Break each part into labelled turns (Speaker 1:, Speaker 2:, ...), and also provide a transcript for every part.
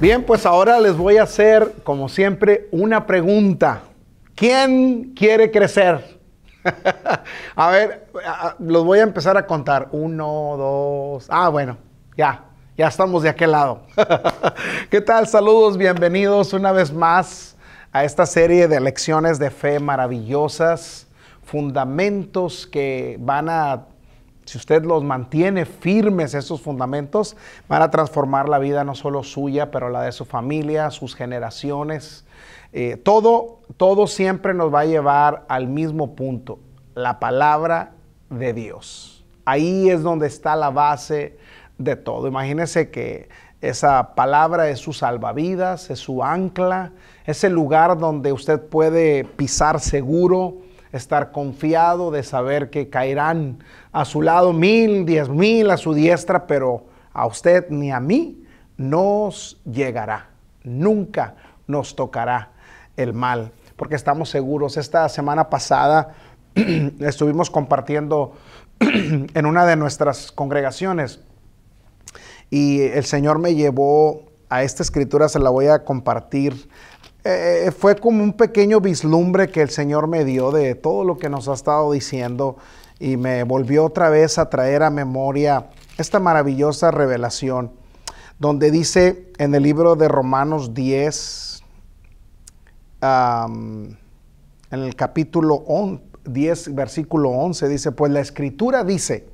Speaker 1: Bien, pues ahora les voy a hacer, como siempre, una pregunta. ¿Quién quiere crecer? a ver, los voy a empezar a contar. Uno, dos. Ah, bueno, ya, ya estamos de aquel lado. ¿Qué tal? Saludos, bienvenidos una vez más a esta serie de lecciones de fe maravillosas, fundamentos que van a si usted los mantiene firmes esos fundamentos, van a transformar la vida no solo suya, pero la de su familia, sus generaciones. Eh, todo, todo siempre nos va a llevar al mismo punto, la palabra de Dios. Ahí es donde está la base de todo. Imagínese que esa palabra es su salvavidas, es su ancla, es el lugar donde usted puede pisar seguro, estar confiado de saber que caerán a su lado mil, diez mil a su diestra, pero a usted ni a mí nos llegará. Nunca nos tocará el mal, porque estamos seguros. Esta semana pasada estuvimos compartiendo en una de nuestras congregaciones y el Señor me llevó a esta escritura, se la voy a compartir. Eh, fue como un pequeño vislumbre que el Señor me dio de todo lo que nos ha estado diciendo y me volvió otra vez a traer a memoria esta maravillosa revelación, donde dice en el libro de Romanos 10, en el capítulo 10, versículo 11, dice, pues la escritura dice,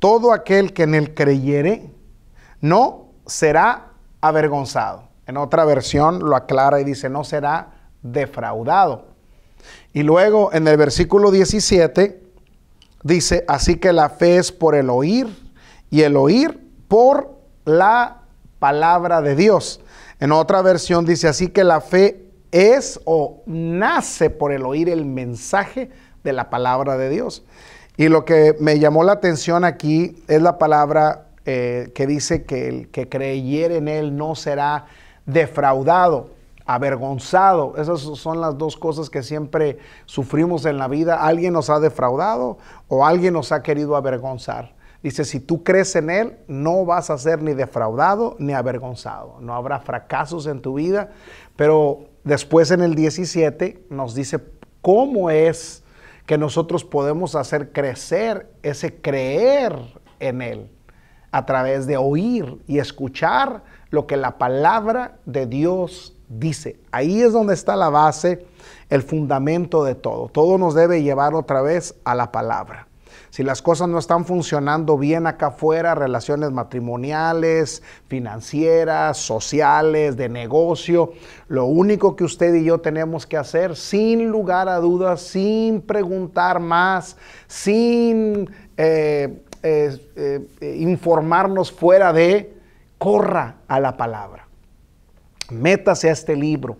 Speaker 1: todo aquel que en él creyere no será avergonzado. En otra versión lo aclara y dice, no será defraudado. Y luego en el versículo 17, Dice, así que la fe es por el oír y el oír por la palabra de Dios. En otra versión dice, así que la fe es o nace por el oír el mensaje de la palabra de Dios. Y lo que me llamó la atención aquí es la palabra eh, que dice que el que creyere en él no será defraudado avergonzado. Esas son las dos cosas que siempre sufrimos en la vida. Alguien nos ha defraudado o alguien nos ha querido avergonzar. Dice, si tú crees en Él, no vas a ser ni defraudado ni avergonzado. No habrá fracasos en tu vida. Pero después en el 17 nos dice cómo es que nosotros podemos hacer crecer ese creer en Él a través de oír y escuchar lo que la palabra de Dios dice. Ahí es donde está la base, el fundamento de todo. Todo nos debe llevar otra vez a la palabra. Si las cosas no están funcionando bien acá afuera, relaciones matrimoniales, financieras, sociales, de negocio, lo único que usted y yo tenemos que hacer, sin lugar a dudas, sin preguntar más, sin eh, eh, eh, informarnos fuera de, corra a la palabra métase a este libro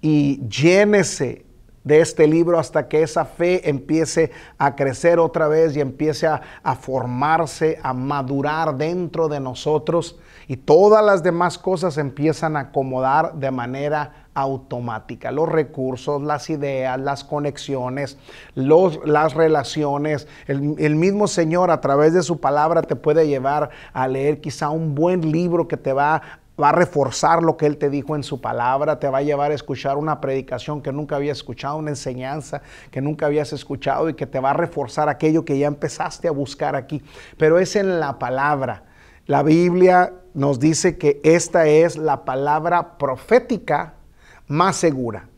Speaker 1: y llénese de este libro hasta que esa fe empiece a crecer otra vez y empiece a, formarse, a madurar dentro de nosotros y todas las demás cosas empiezan a acomodar de manera automática. Los recursos, las ideas, las conexiones, los, las relaciones. El, el mismo Señor a través de su palabra te puede llevar a leer quizá un buen libro que te va va a reforzar lo que Él te dijo en su palabra, te va a llevar a escuchar una predicación que nunca había escuchado, una enseñanza que nunca habías escuchado y que te va a reforzar aquello que ya empezaste a buscar aquí. Pero es en la palabra. La Biblia nos dice que esta es la palabra profética más segura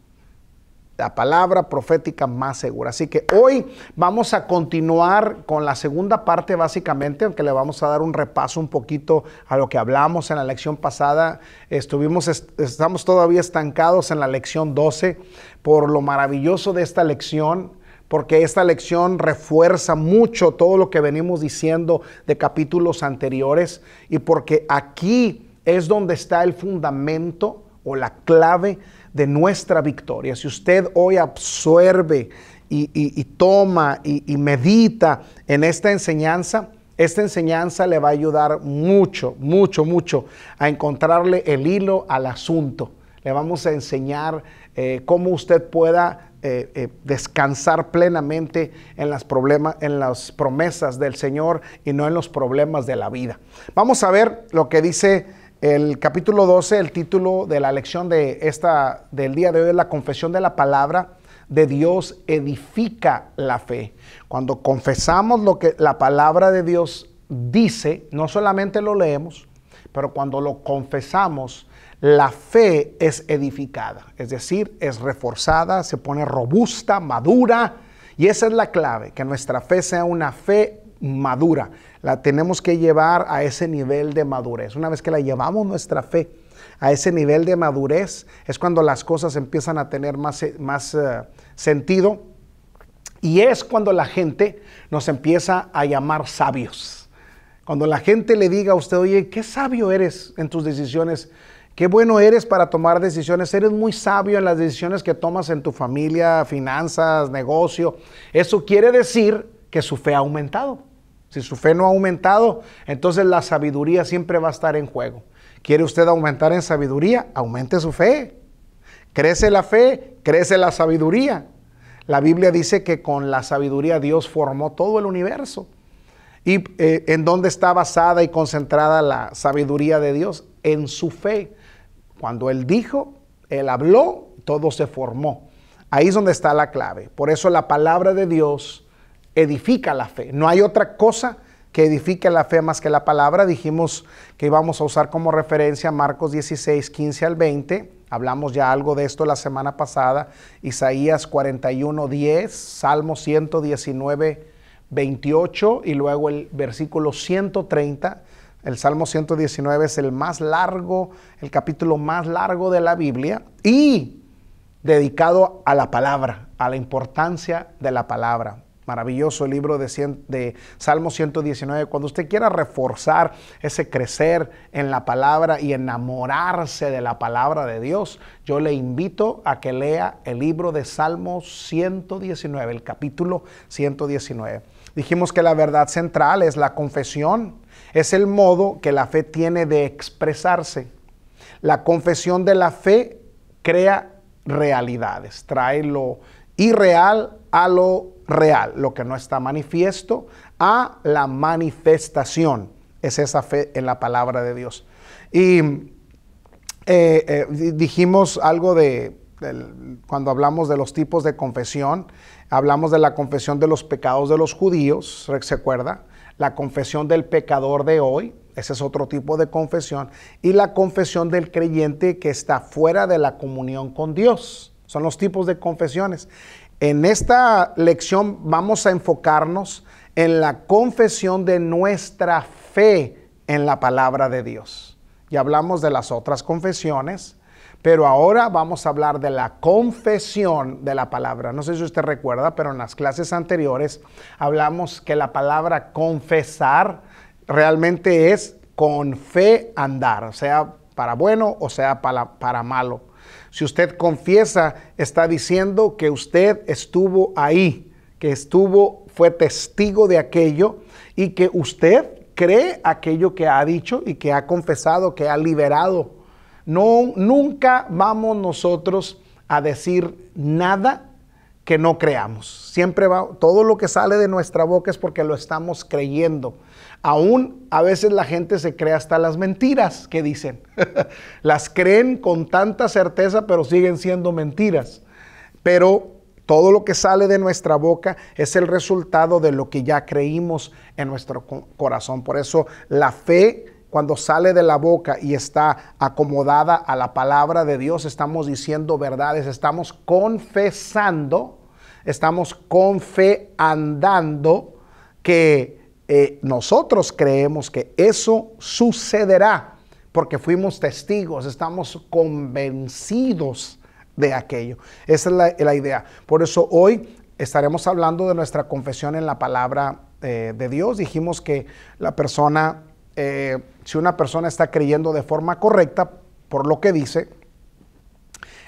Speaker 1: la palabra profética más segura. Así que hoy vamos a continuar con la segunda parte básicamente, aunque le vamos a dar un repaso un poquito a lo que hablamos en la lección pasada. Estuvimos, estamos todavía estancados en la lección 12 por lo maravilloso de esta lección porque esta lección refuerza mucho todo lo que venimos diciendo de capítulos anteriores y porque aquí es donde está el fundamento o la clave de nuestra victoria. Si usted hoy absorbe y, toma y, medita en esta enseñanza, esta enseñanza le va a ayudar mucho, mucho, mucho a encontrarle el hilo al asunto. Le vamos a enseñar eh, cómo usted pueda eh, eh, descansar plenamente en las, en las promesas del Señor y no en los problemas de la vida. Vamos a ver lo que dice el capítulo 12, el título de la lección de esta, del día de hoy es la confesión de la palabra de Dios edifica la fe. Cuando confesamos lo que la palabra de Dios dice, no solamente lo leemos, pero cuando lo confesamos, la fe es edificada, es decir, es reforzada, se pone robusta, madura, y esa es la clave, que nuestra fe sea una fe madura, la tenemos que llevar a ese nivel de madurez. Una vez que la llevamos nuestra fe a ese nivel de madurez, es cuando las cosas empiezan a tener más, eh, más eh, sentido y es cuando la gente nos empieza a llamar sabios. Cuando la gente le diga a usted, oye, qué sabio eres en tus decisiones, Qué bueno eres para tomar decisiones. Eres muy sabio en las decisiones que tomas en tu familia, finanzas, negocio. Eso quiere decir que su fe ha aumentado. Si su fe no ha aumentado, entonces la sabiduría siempre va a estar en juego. ¿Quiere usted aumentar en sabiduría? Aumente su fe. Crece la fe, crece la sabiduría. La Biblia dice que con la sabiduría Dios formó todo el universo. ¿Y eh, en dónde está basada y concentrada la sabiduría de Dios? En su fe. Cuando Él dijo, Él habló, todo se formó. Ahí es donde está la clave. Por eso la palabra de Dios edifica la fe. No hay otra cosa que edifique la fe más que la palabra. Dijimos que íbamos a usar como referencia Marcos 16, 15 al 20. Hablamos ya algo de esto la semana pasada. Isaías 41, 10, Salmo 119, 28 y luego el versículo 130. El Salmo 119 es el más largo, el capítulo más largo de la Biblia y dedicado a la palabra, a la importancia de la palabra maravilloso el libro de, de, Salmo 119, cuando usted quiera reforzar ese crecer en la palabra y enamorarse de la palabra de Dios, yo le invito a que lea el libro de Salmo 119, el capítulo 119. Dijimos que la verdad central es la confesión, es el modo que la fe tiene de expresarse. La confesión de la fe crea realidades, trae lo irreal a lo real, lo que no está manifiesto, a la manifestación. Es esa fe en la palabra de Dios. Y eh, eh, dijimos algo de, de, cuando hablamos de los tipos de confesión, hablamos de la confesión de los pecados de los judíos, ¿se acuerda? La confesión del pecador de hoy, ese es otro tipo de confesión, y la confesión del creyente que está fuera de la comunión con Dios. Son los tipos de confesiones. En esta lección vamos a enfocarnos en la confesión de nuestra fe en la palabra de Dios. Ya hablamos de las otras confesiones, pero ahora vamos a hablar de la confesión de la palabra. No sé si usted recuerda, pero en las clases anteriores hablamos que la palabra confesar realmente es con fe andar, sea para bueno o sea para, para malo. Si usted confiesa, está diciendo que usted estuvo ahí, que estuvo, fue testigo de aquello y que usted cree aquello que ha dicho y que ha confesado, que ha liberado. No, nunca vamos nosotros a decir nada que no creamos. Siempre va, todo lo que sale de nuestra boca es porque lo estamos creyendo. Aún a veces la gente se cree hasta las mentiras que dicen. las creen con tanta certeza, pero siguen siendo mentiras. Pero todo lo que sale de nuestra boca es el resultado de lo que ya creímos en nuestro corazón. Por eso la fe cuando sale de la boca y está acomodada a la palabra de Dios, estamos diciendo verdades, estamos confesando, estamos con fe andando que eh, nosotros creemos que eso sucederá porque fuimos testigos, estamos convencidos de aquello. Esa es la, idea. Por eso hoy estaremos hablando de nuestra confesión en la palabra eh, de Dios. Dijimos que la persona, eh, si una persona está creyendo de forma correcta por lo que dice,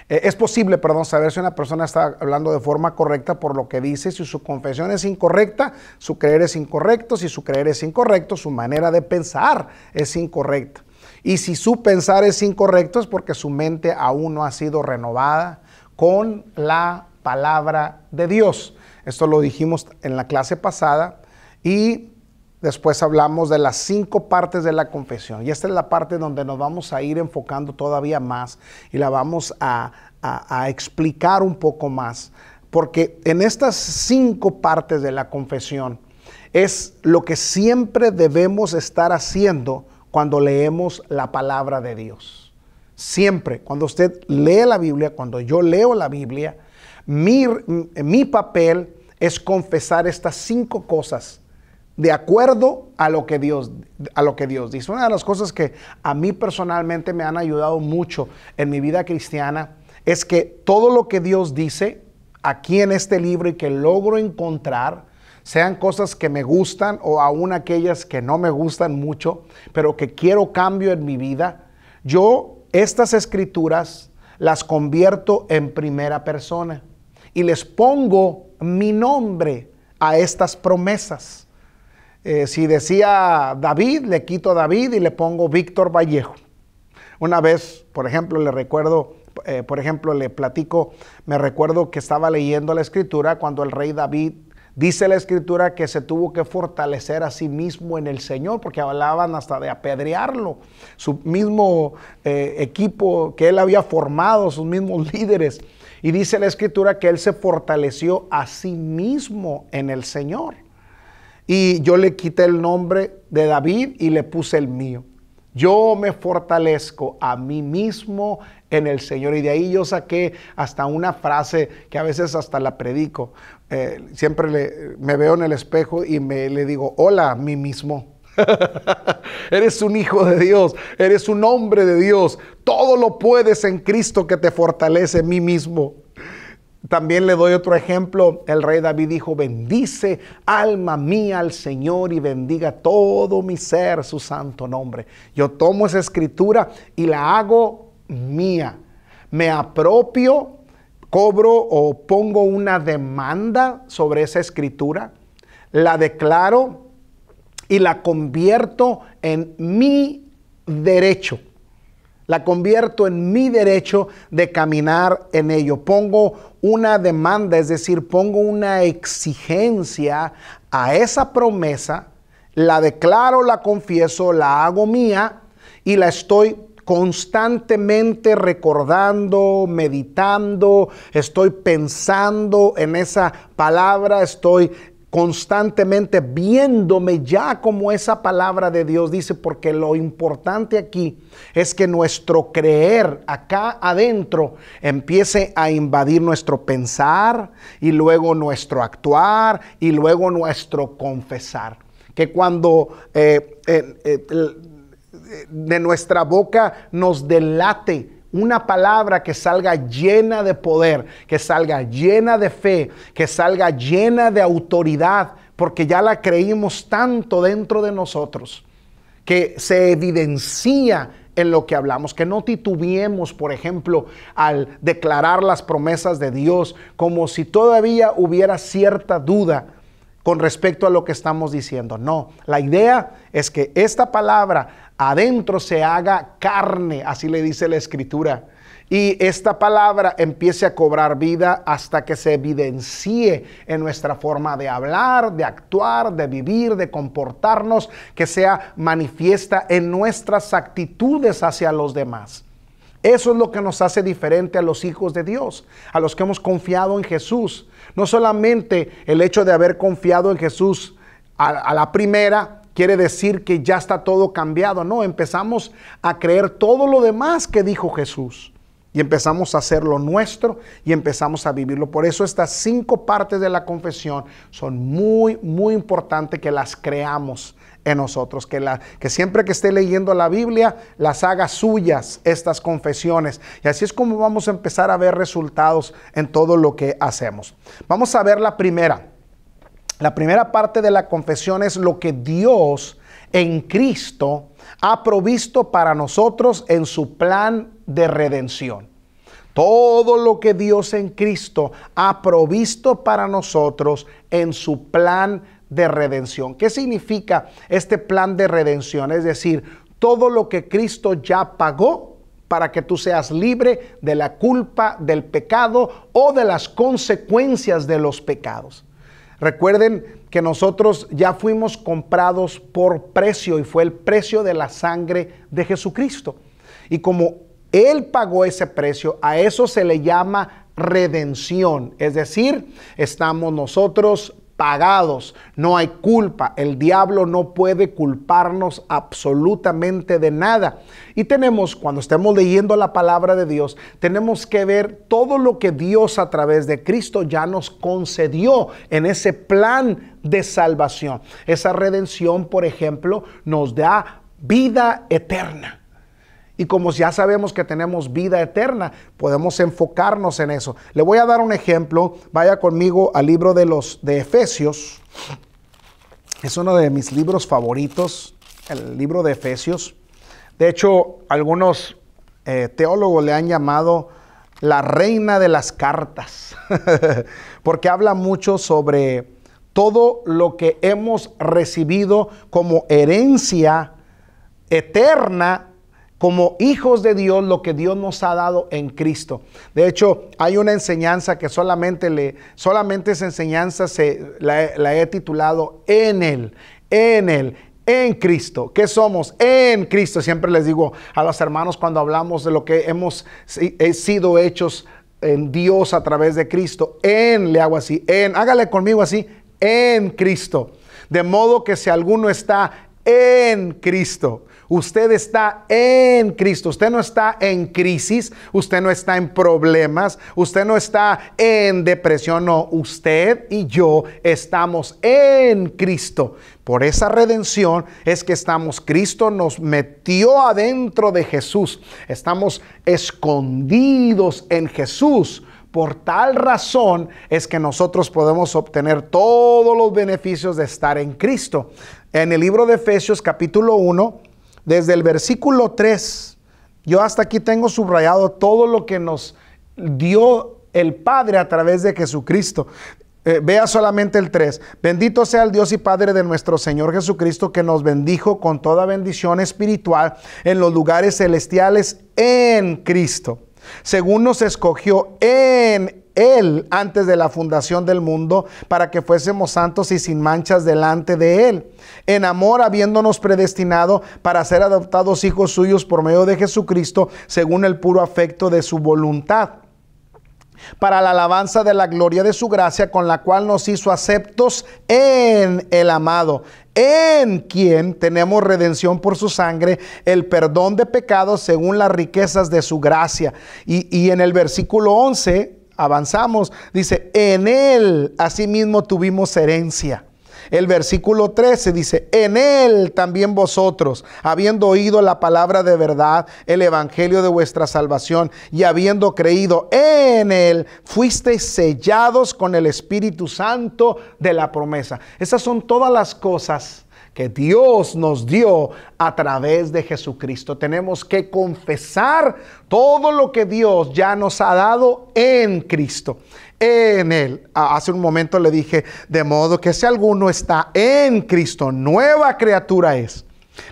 Speaker 1: eh, es posible, perdón, saber si una persona está hablando de forma correcta por lo que dice. Si su confesión es incorrecta, su creer es incorrecto. Si su creer es incorrecto, su manera de pensar es incorrecta. Y si su pensar es incorrecto es porque su mente aún no ha sido renovada con la palabra de Dios. Esto lo dijimos en la clase pasada y Después hablamos de las cinco partes de la confesión. Y esta es la parte donde nos vamos a ir enfocando todavía más y la vamos a, explicar un poco más. Porque en estas cinco partes de la confesión es lo que siempre debemos estar haciendo cuando leemos la palabra de Dios. Siempre, cuando usted lee la Biblia, cuando yo leo la Biblia, mi papel es confesar estas cinco cosas de acuerdo a lo que Dios, a lo que Dios dice. Una de las cosas que a mí personalmente me han ayudado mucho en mi vida cristiana es que todo lo que Dios dice aquí en este libro y que logro encontrar, sean cosas que me gustan o aún aquellas que no me gustan mucho, pero que quiero cambio en mi vida, yo estas escrituras las convierto en primera persona y les pongo mi nombre a estas promesas. Eh, si decía David, le quito David y le pongo Víctor Vallejo. Una vez, por ejemplo, le recuerdo, eh, por ejemplo, le platico, me recuerdo que estaba leyendo la escritura cuando el rey David Dice la escritura que se tuvo que fortalecer a sí mismo en el Señor, porque hablaban hasta de apedrearlo. Su mismo eh, equipo que él había formado, sus mismos líderes. Y dice la escritura que él se fortaleció a sí mismo en el Señor. Y yo le quité el nombre de David y le puse el mío. Yo me fortalezco a mí mismo en el Señor. Y de ahí yo saqué hasta una frase que a veces hasta la predico. Eh, siempre me veo en el espejo y me, le digo, hola a mí mismo. eres un hijo de Dios, eres un hombre de Dios. Todo lo puedes en Cristo que te fortalece a mí mismo. También le doy otro ejemplo. El rey David dijo, bendice alma mía al Señor y bendiga todo mi ser su santo nombre. Yo tomo esa escritura y la hago mía. Me apropio, cobro o pongo una demanda sobre esa escritura, la declaro y la convierto en mi derecho. La convierto en mi derecho de caminar en ello. Pongo una demanda, es decir, pongo una exigencia a esa promesa, la declaro, la confieso, la hago mía y la estoy constantemente recordando, meditando, estoy pensando en esa palabra, estoy constantemente viéndome ya como esa palabra de Dios dice, porque lo importante aquí es que nuestro creer acá adentro empiece a invadir nuestro pensar y luego nuestro actuar y luego nuestro confesar. Que cuando eh, eh, eh, de nuestra boca nos delate una palabra que salga llena de poder, que salga llena de fe, que salga llena de autoridad, porque ya la creímos tanto dentro de nosotros, que se evidencia en lo que hablamos, que no titubiemos, por ejemplo, al declarar las promesas de Dios, como si todavía hubiera cierta duda con respecto a lo que estamos diciendo. No, la idea es que esta palabra adentro se haga carne, así le dice la escritura. Y esta palabra empiece a cobrar vida hasta que se evidencie en nuestra forma de hablar, de actuar, de vivir, de comportarnos, que sea manifiesta en nuestras actitudes hacia los demás. Eso es lo que nos hace diferente a los hijos de Dios, a los que hemos confiado en Jesús. No solamente el hecho de haber confiado en Jesús a, la primera, quiere decir que ya está todo cambiado. No, empezamos a creer todo lo demás que dijo Jesús y empezamos a hacer lo nuestro y empezamos a vivirlo. Por eso estas cinco partes de la confesión son muy, muy importantes que las creamos en nosotros, que, la, que siempre que esté leyendo la Biblia, las haga suyas estas confesiones. Y así es como vamos a empezar a ver resultados en todo lo que hacemos. Vamos a ver la primera. La primera parte de la confesión es lo que Dios en Cristo ha provisto para nosotros en su plan de redención. Todo lo que Dios en Cristo ha provisto para nosotros en su plan de redención. ¿Qué significa este plan de redención? Es decir, todo lo que Cristo ya pagó para que tú seas libre de la culpa, del pecado o de las consecuencias de los pecados. Recuerden que nosotros ya fuimos comprados por precio y fue el precio de la sangre de Jesucristo. Y como Él pagó ese precio, a eso se le llama redención. Es decir, estamos nosotros pagados, no hay culpa, el diablo no puede culparnos absolutamente de nada. Y tenemos, cuando estemos leyendo la palabra de Dios, tenemos que ver todo lo que Dios a través de Cristo ya nos concedió en ese plan de salvación. Esa redención, por ejemplo, nos da vida eterna. Y como ya sabemos que tenemos vida eterna, podemos enfocarnos en eso. Le voy a dar un ejemplo. Vaya conmigo al libro de los de Efesios. Es uno de mis libros favoritos, el libro de Efesios. De hecho, algunos eh, teólogos le han llamado la reina de las cartas, porque habla mucho sobre todo lo que hemos recibido como herencia eterna como hijos de Dios lo que Dios nos ha dado en Cristo. De hecho, hay una enseñanza que solamente, le, solamente esa enseñanza se, la, he titulado en Él, en Él, en Cristo. ¿Qué somos? En Cristo. Siempre les digo a los hermanos cuando hablamos de lo que hemos sido hechos en Dios a través de Cristo. En, le hago así, en, hágale conmigo así, en Cristo. De modo que si alguno está en Cristo, Usted está en Cristo, usted no está en crisis, usted no está en problemas, usted no está en depresión, no, usted y yo estamos en Cristo. Por esa redención es que estamos, Cristo nos metió adentro de Jesús, estamos escondidos en Jesús. Por tal razón es que nosotros podemos obtener todos los beneficios de estar en Cristo. En el libro de Efesios capítulo 1, desde el versículo 3, yo hasta aquí tengo subrayado todo lo que nos dio el Padre a través de Jesucristo. Eh, vea solamente el 3. Bendito sea el Dios y Padre de nuestro Señor Jesucristo, que nos bendijo con toda bendición espiritual en los lugares celestiales en Cristo, según nos escogió en él antes de la fundación del mundo, para que fuésemos santos y sin manchas delante de Él. En amor, habiéndonos predestinado para ser adoptados hijos suyos por medio de Jesucristo, según el puro afecto de su voluntad para la alabanza de la gloria de su gracia, con la cual nos hizo aceptos en el amado, en quien tenemos redención por su sangre, el perdón de pecados según las riquezas de su gracia. Y, en el versículo 11 avanzamos. Dice, en Él asimismo tuvimos herencia. El versículo 13 dice, en Él también vosotros, habiendo oído la palabra de verdad, el Evangelio de vuestra salvación, y habiendo creído en Él, fuisteis sellados con el Espíritu Santo de la promesa. Esas son todas las cosas que Dios nos dio a través de Jesucristo. Tenemos que confesar todo lo que Dios ya nos ha dado en Cristo, en Él. Hace un momento le dije, de modo que si alguno está en Cristo, nueva criatura es.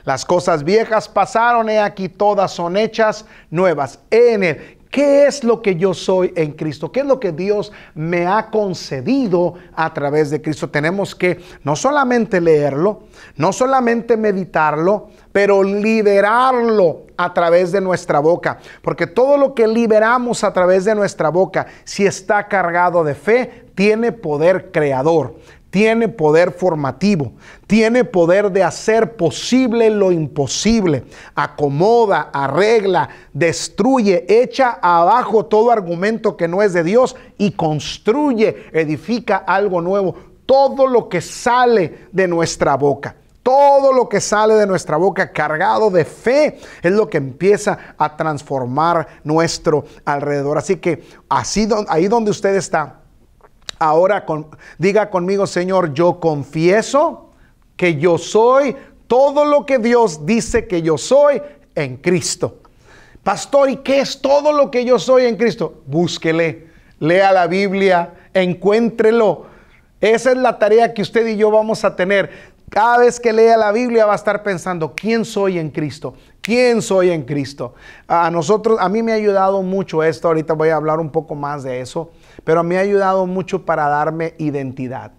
Speaker 1: Las cosas viejas pasaron, he aquí todas son hechas nuevas en Él. ¿Qué es lo que yo soy en Cristo? ¿Qué es lo que Dios me ha concedido a través de Cristo? Tenemos que no solamente leerlo, no solamente meditarlo, pero liberarlo a través de nuestra boca. Porque todo lo que liberamos a través de nuestra boca, si está cargado de fe, tiene poder creador tiene poder formativo, tiene poder de hacer posible lo imposible, acomoda, arregla, destruye, echa abajo todo argumento que no es de Dios y construye, edifica algo nuevo. Todo lo que sale de nuestra boca. Todo lo que sale de nuestra boca cargado de fe es lo que empieza a transformar nuestro alrededor. Así que así, ahí donde usted está, Ahora diga conmigo, Señor, yo confieso que yo soy todo lo que Dios dice que yo soy en Cristo. Pastor, ¿y qué es todo lo que yo soy en Cristo? Búsquele, lea la Biblia, encuéntrelo. Esa es la tarea que usted y yo vamos a tener. Cada vez que lea la Biblia va a estar pensando, ¿quién soy en Cristo? ¿Quién soy en Cristo? A nosotros, a mí me ha ayudado mucho esto, ahorita voy a hablar un poco más de eso pero me ha ayudado mucho para darme identidad.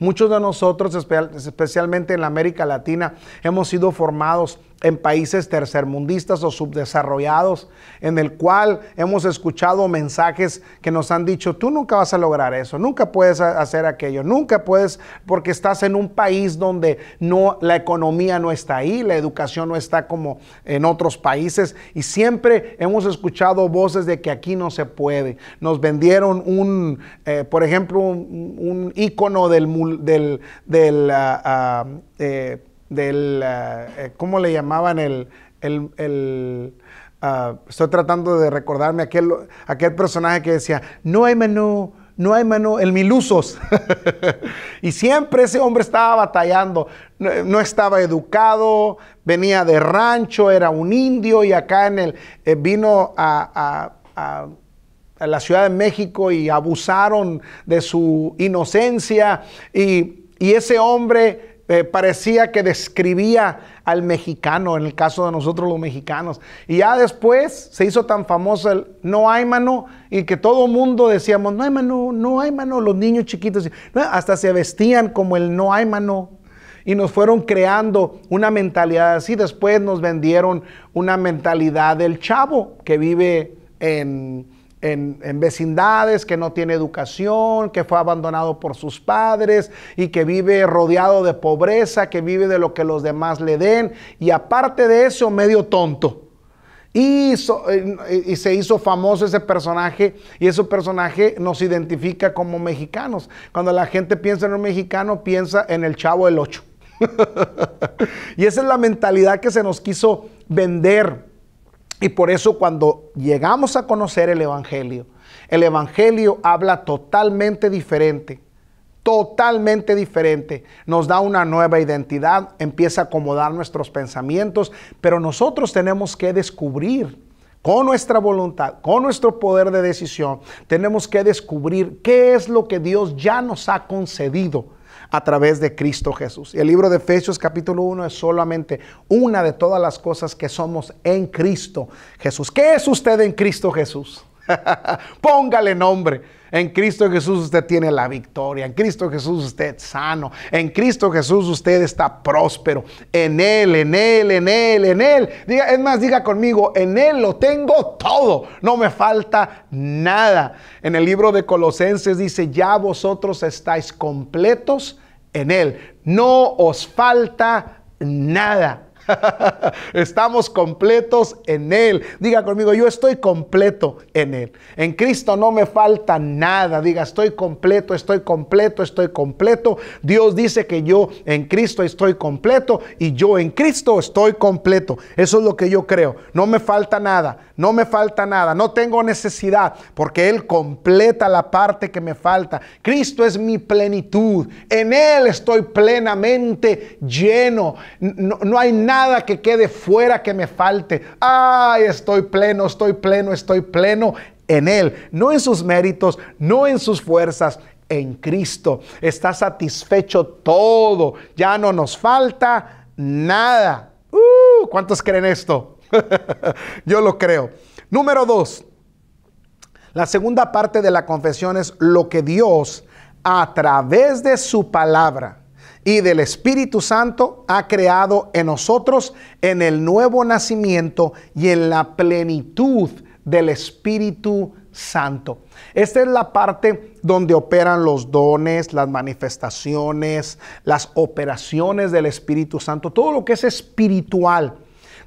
Speaker 1: Muchos de nosotros, especialmente en América Latina, hemos sido formados en países tercermundistas o subdesarrollados, en el cual hemos escuchado mensajes que nos han dicho, tú nunca vas a lograr eso, nunca puedes hacer aquello, nunca puedes, porque estás en un país donde no, la economía no está ahí, la educación no está como en otros países, y siempre hemos escuchado voces de que aquí no se puede. Nos vendieron un, eh, por ejemplo, un, un ícono del... del, del ah, ah, eh, del, eh, eh, ¿cómo le llamaban el, ah, estoy tratando de recordarme aquel, aquel personaje que decía, no hay menú, no hay menú, el milusos. y siempre ese hombre estaba batallando, no, estaba educado, venía de rancho, era un indio y acá en el, eh, vino a, la Ciudad de México y abusaron de su inocencia. Y, y ese hombre eh, parecía que describía al mexicano, en el caso de nosotros los mexicanos. Y ya después se hizo tan famoso el no hay mano y que todo mundo decíamos, no hay mano, no hay mano, los niños chiquitos, hasta se vestían como el no hay mano. Y nos fueron creando una mentalidad así. Después nos vendieron una mentalidad del chavo que vive en en, vecindades, que no tiene educación, que fue abandonado por sus padres y que vive rodeado de pobreza, que vive de lo que los demás le den y aparte de eso medio tonto. Eh, eh, y, se hizo famoso ese personaje y ese personaje nos identifica como mexicanos. Cuando la gente piensa en un mexicano, piensa en el chavo del 8. y esa es la mentalidad que se nos quiso vender y por eso cuando llegamos a conocer el Evangelio, el Evangelio habla totalmente diferente, totalmente diferente. Nos da una nueva identidad, empieza a acomodar nuestros pensamientos, pero nosotros tenemos que descubrir con nuestra voluntad, con nuestro poder de decisión, tenemos que descubrir qué es lo que Dios ya nos ha concedido a través de Cristo Jesús. Y el libro de Efesios capítulo 1 es solamente una de todas las cosas que somos en Cristo Jesús. ¿Qué es usted en Cristo Jesús? Póngale nombre. En Cristo Jesús usted tiene la victoria. En Cristo Jesús usted sano. En Cristo Jesús usted está próspero. En Él, en Él, en Él, en Él. Diga, es más, diga conmigo, en Él lo tengo todo. No me falta nada. En el libro de Colosenses dice, ya vosotros estáis completos en Él. No os falta nada. Estamos completos en Él. Diga conmigo, yo estoy completo en Él. En Cristo no me falta nada. Diga, estoy completo, estoy completo, estoy completo. Dios dice que yo en Cristo estoy completo y yo en Cristo estoy completo. Eso es lo que yo creo. No me falta nada, no me falta nada. No tengo necesidad porque Él completa la parte que me falta. Cristo es mi plenitud. En Él estoy plenamente lleno. No, hay nada nada que quede fuera que me falte. Ay, estoy pleno, estoy pleno, estoy pleno en Él, no en sus méritos, no en sus fuerzas, en Cristo. Está satisfecho todo, ya no nos falta nada. Uh, ¿Cuántos creen esto? Yo lo creo. Número dos, la segunda parte de la confesión es lo que Dios a través de su palabra y del Espíritu Santo ha creado en nosotros en el nuevo nacimiento y en la plenitud del Espíritu Santo. Esta es la parte donde operan los dones, las manifestaciones, las operaciones del Espíritu Santo, todo lo que es espiritual.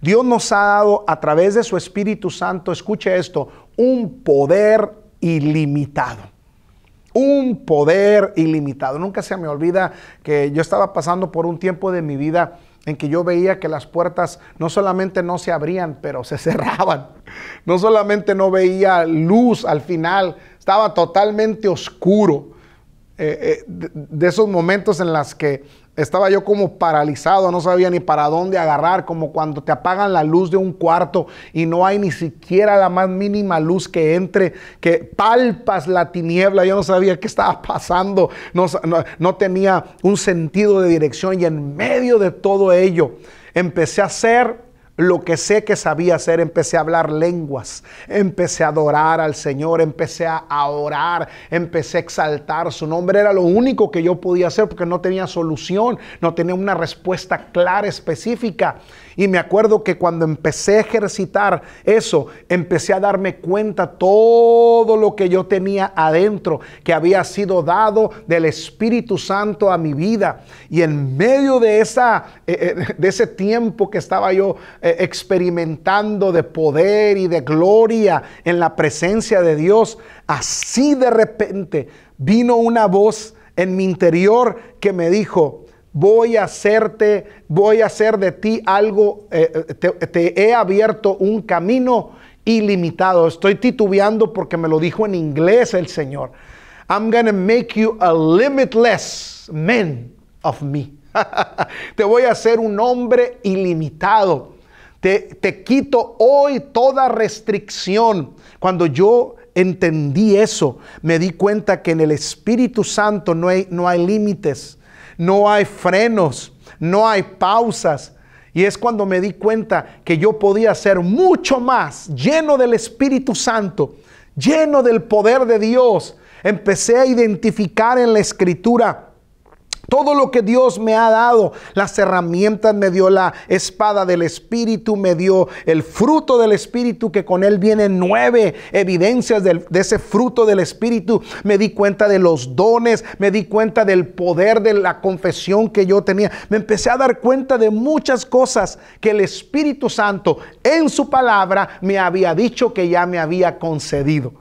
Speaker 1: Dios nos ha dado a través de su Espíritu Santo, escuche esto, un poder ilimitado un poder ilimitado. Nunca se me olvida que yo estaba pasando por un tiempo de mi vida en que yo veía que las puertas no solamente no se abrían, pero se cerraban. No solamente no veía luz al final, estaba totalmente oscuro. Eh, eh, de, de esos momentos en las que estaba yo como paralizado, no sabía ni para dónde agarrar, como cuando te apagan la luz de un cuarto y no hay ni siquiera la más mínima luz que entre, que palpas la tiniebla. Yo no sabía qué estaba pasando, no, tenía un sentido de dirección y en medio de todo ello empecé a hacer lo que sé que sabía hacer, empecé a hablar lenguas, empecé a adorar al Señor, empecé a orar, empecé a exaltar su nombre. Era lo único que yo podía hacer porque no tenía solución, no tenía una respuesta clara, específica. Y me acuerdo que cuando empecé a ejercitar eso, empecé a darme cuenta todo lo que yo tenía adentro, que había sido dado del Espíritu Santo a mi vida. Y en medio de, esa, eh, eh, de ese tiempo que estaba yo eh, experimentando de poder y de gloria en la presencia de Dios, así de repente vino una voz en mi interior que me dijo, voy a hacerte, voy a hacer de ti algo, eh, eh, te, he abierto un camino ilimitado. Estoy titubeando porque me lo dijo en inglés el Señor. I'm gonna make you a limitless man of me. te voy a hacer un hombre ilimitado. Te, quito hoy toda restricción. Cuando yo entendí eso, me di cuenta que en el Espíritu Santo no hay, no hay límites no hay frenos, no hay pausas. Y es cuando me di cuenta que yo podía ser mucho más lleno del Espíritu Santo, lleno del poder de Dios. Empecé a identificar en la escritura todo lo que Dios me ha dado, las herramientas me dio la espada del Espíritu, me dio el fruto del Espíritu, que con él vienen nueve evidencias de ese fruto del Espíritu. Me di cuenta de los dones, me di cuenta del poder de la confesión que yo tenía. Me empecé a dar cuenta de muchas cosas que el Espíritu Santo en su palabra me había dicho que ya me había concedido.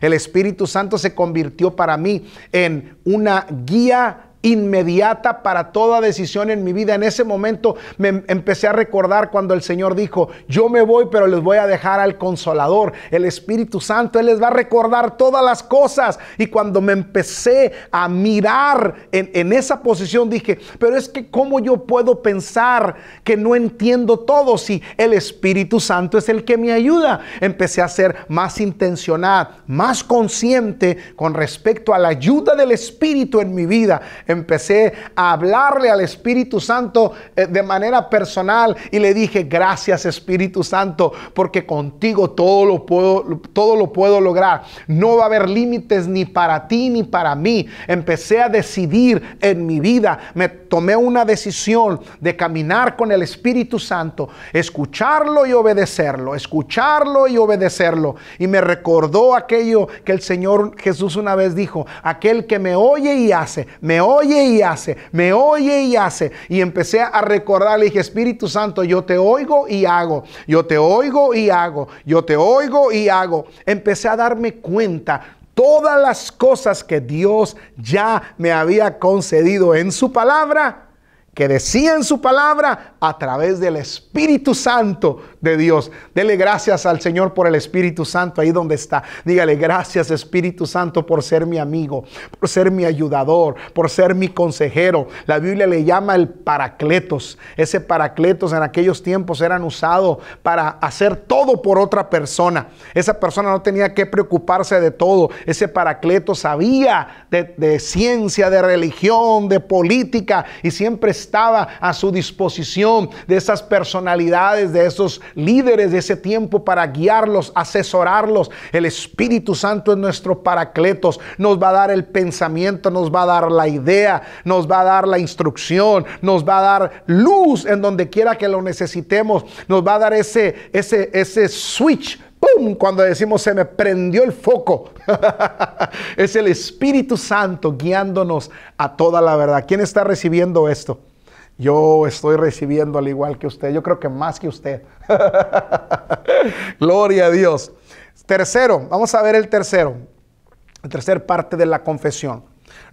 Speaker 1: El Espíritu Santo se convirtió para mí en una guía inmediata para toda decisión en mi vida. En ese momento me empecé a recordar cuando el Señor dijo, yo me voy, pero les voy a dejar al consolador, el Espíritu Santo. Él les va a recordar todas las cosas. Y cuando me empecé a mirar en, esa posición, dije, pero es que cómo yo puedo pensar que no entiendo todo si el Espíritu Santo es el que me ayuda. Empecé a ser más intencional, más consciente con respecto a la ayuda del Espíritu en mi vida Empecé a hablarle al Espíritu Santo eh, de manera personal y le dije, gracias Espíritu Santo, porque contigo todo lo puedo, todo lo puedo lograr. No va a haber límites ni para ti ni para mí. Empecé a decidir en mi vida. Me tomé una decisión de caminar con el Espíritu Santo, escucharlo y obedecerlo, escucharlo y obedecerlo. Y me recordó aquello que el Señor Jesús una vez dijo, aquel que me oye y hace, me oye oye y hace, me oye y hace. Y empecé a recordarle, dije, Espíritu Santo, yo te oigo y hago, yo te oigo y hago, yo te oigo y hago. Empecé a darme cuenta todas las cosas que Dios ya me había concedido en su palabra, que decía en su palabra, a través del Espíritu Santo de Dios. Dele gracias al Señor por el Espíritu Santo ahí donde está. Dígale gracias Espíritu Santo por ser mi amigo, por ser mi ayudador, por ser mi consejero. La Biblia le llama el paracletos. Ese paracletos en aquellos tiempos eran usado para hacer todo por otra persona. Esa persona no tenía que preocuparse de todo. Ese paracletos sabía de, de ciencia, de religión, de política y siempre estaba a su disposición de esas personalidades, de esos líderes de ese tiempo para guiarlos, asesorarlos. El Espíritu Santo es nuestro paracletos, nos va a dar el pensamiento, nos va a dar la idea, nos va a dar la instrucción, nos va a dar luz en donde quiera que lo necesitemos, nos va a dar ese, ese, ese switch ¡Pum! Cuando decimos se me prendió el foco. es el Espíritu Santo guiándonos a toda la verdad. ¿Quién está recibiendo esto? yo estoy recibiendo al igual que usted. Yo creo que más que usted. Gloria a Dios. Tercero, vamos a ver el tercero. La tercer parte de la confesión.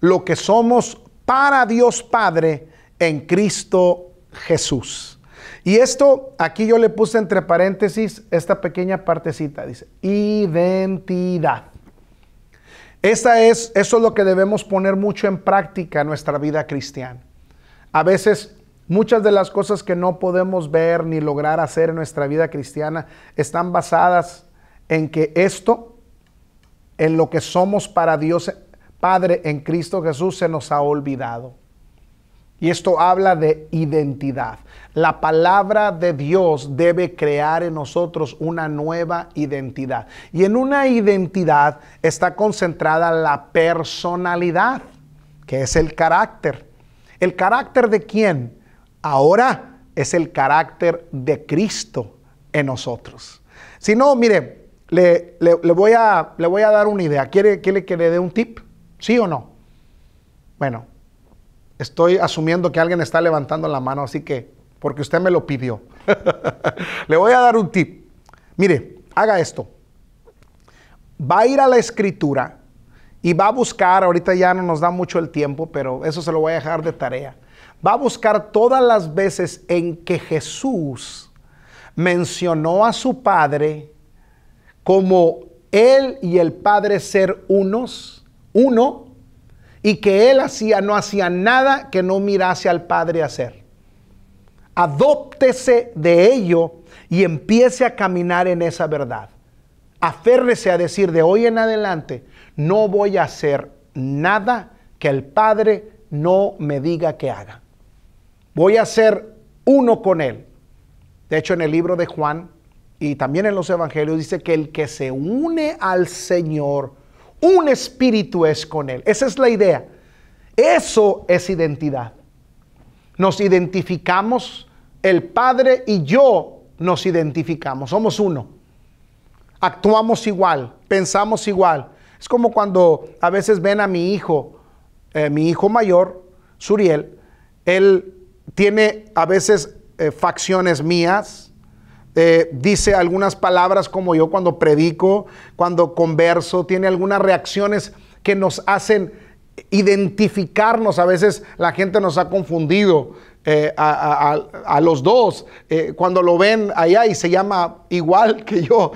Speaker 1: Lo que somos para Dios Padre en Cristo Jesús. Y esto, aquí yo le puse entre paréntesis esta pequeña partecita, dice, identidad. es, eso es lo que debemos poner mucho en práctica en nuestra vida cristiana. A veces Muchas de las cosas que no podemos ver ni lograr hacer en nuestra vida cristiana están basadas en que esto, en lo que somos para Dios Padre en Cristo Jesús, se nos ha olvidado. Y esto habla de identidad. La palabra de Dios debe crear en nosotros una nueva identidad. Y en una identidad está concentrada la personalidad, que es el carácter. ¿El carácter de quién? Ahora es el carácter de Cristo en nosotros. Si no, mire, le, voy, a, dar una idea. ¿Quiere, quiere que le dé un tip? ¿Sí o no? Bueno, estoy asumiendo que alguien está levantando la mano, así que, porque usted me lo pidió. le voy a dar un tip. Mire, haga esto. Va a ir a la escritura y va a buscar, ahorita ya no nos da mucho el tiempo, pero eso se lo voy a dejar de tarea va a buscar todas las veces en que Jesús mencionó a su Padre como Él y el Padre ser unos, uno, y que Él hacía, no hacía nada que no mirase al Padre hacer. Adóptese de ello y empiece a caminar en esa verdad. Aférrese a decir de hoy en adelante, no voy a hacer nada que el Padre no me diga que haga voy a ser uno con Él. De hecho, en el libro de Juan y también en los Evangelios dice que el que se une al Señor, un espíritu es con Él. Esa es la idea. Eso es identidad. Nos identificamos, el Padre y yo nos identificamos, somos uno. Actuamos igual, pensamos igual. Es como cuando a veces ven a mi hijo, eh, mi hijo mayor, Suriel, él tiene a veces eh, facciones mías, eh, dice algunas palabras como yo cuando predico, cuando converso, tiene algunas reacciones que nos hacen identificarnos. A veces la gente nos ha confundido eh, a, los dos. cuando lo ven allá y se llama igual que yo,